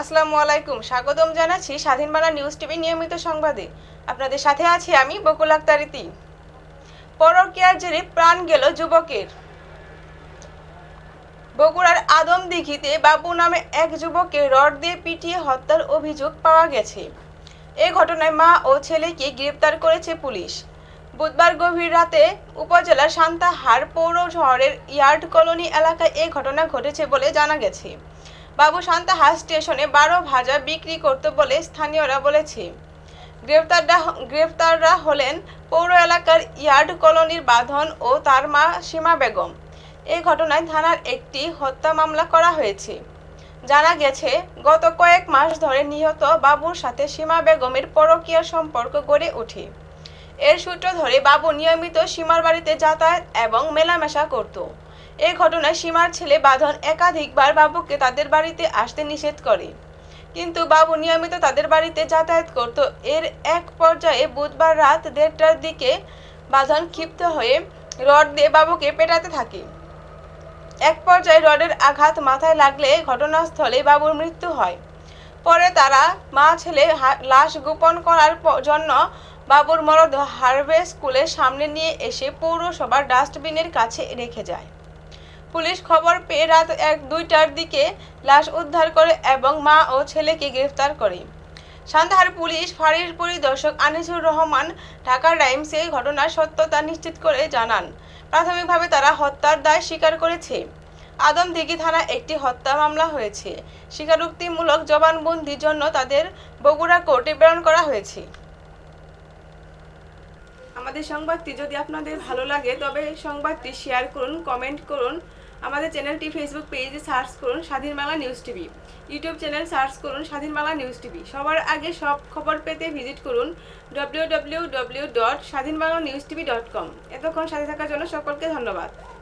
আসসালামু আলাইকুম স্বাগতম জানাচ্ছি স্বাধীন বাংলা নিউজ টিভি নিয়মিত সংবাদে আপনাদের সাথে আছি আমি বকুল আক্তারিতি পরকিয়ার জেরে প্রাণ গেল যুবকের বগুড়ার আদমদিঘিতে বাবু নামে এক যুবককে রড দিয়ে পিটিয়ে হত্যার অভিযোগ পাওয়া গেছে এ ঘটনায় মা ও ছেলেকে গ্রেপ্তার করেছে পুলিশ বুধবার গভীর রাতে উপজেলার শান্তাহার পৌর শহরের ইয়ার্ড কলোনি এলাকায় এ ঘটনা ঘটেছে বলে জানা গেছে বাবুশান্তা হাস স্টেশনে বারো ভাজা বিক্রি করত বলে স্থানীয়রা বলেছে গ্রেফতাররা গ্রেফতাররা হলেন পৌর এলাকার ইয়ার্ড কলোনির বাঁধন ও তার মা সীমা বেগম এই ঘটনায় থানার একটি হত্যা মামলা করা হয়েছে জানা গেছে গত কয়েক মাস ধরে নিহত বাবুর সাথে সীমা বেগমের পরকীয় সম্পর্ক গড়ে ওঠে এর সূত্র ধরে বাবু নিয়মিত সীমার বাড়িতে যাতায়াত এবং মেলামেশা করত এ ঘটনায় সীমার ছেলে বাঁধন একাধিকবার বাবুকে তাদের বাড়িতে আসতে নিষেধ করে কিন্তু বাবু নিয়মিত তাদের বাড়িতে যাতায়াত করত এর এক পর্যায়ে বুধবার রাত দেড়টার দিকে বাঁধন ক্ষিপ্ত হয়ে রড দিয়ে বাবুকে পেটাতে থাকে এক পর্যায়ে রডের আঘাত মাথায় লাগলে ঘটনাস্থলে বাবুর মৃত্যু হয় পরে তারা মা ছেলে লাশ গোপন করার জন্য বাবুর মরদ হার্ভে স্কুলের সামনে নিয়ে এসে পৌরসভার ডাস্টবিনের কাছে রেখে যায় পুলিশ খবর পেয়ে রাত এক দুইটার দিকে লাশ উদ্ধার করে এবং মা ও ছেলেকে গ্রেফতার করে সান্ধার পুলিশ ফাঁড়ির পরিদর্শক আনিসুর রহমান ঢাকার টাইমসে ঘটনার সত্যতা নিশ্চিত করে জানান প্রাথমিকভাবে তারা হত্যার দায় স্বীকার করেছে দিঘি থানা একটি হত্যা মামলা হয়েছে স্বীকারোক্তিমূলক জবানবন্দির জন্য তাদের বগুড়া কোর্টে প্রেরণ করা হয়েছে আমাদের সংবাদটি যদি আপনাদের ভালো লাগে তবে সংবাদটি শেয়ার করুন কমেন্ট করুন আমাদের চ্যানেলটি ফেসবুক পেজে সার্চ করুন Swadhinmala news TV YouTube channel search করুন স্বাধীনমালা নিউজ টিভি সবার আগে সব খবর পেতে ভিজিট করুন W W W dot Swadhinbangla news TV dot com এতক্ষণ সাথে থাকার জন্য সকলকে ধন্যবাদ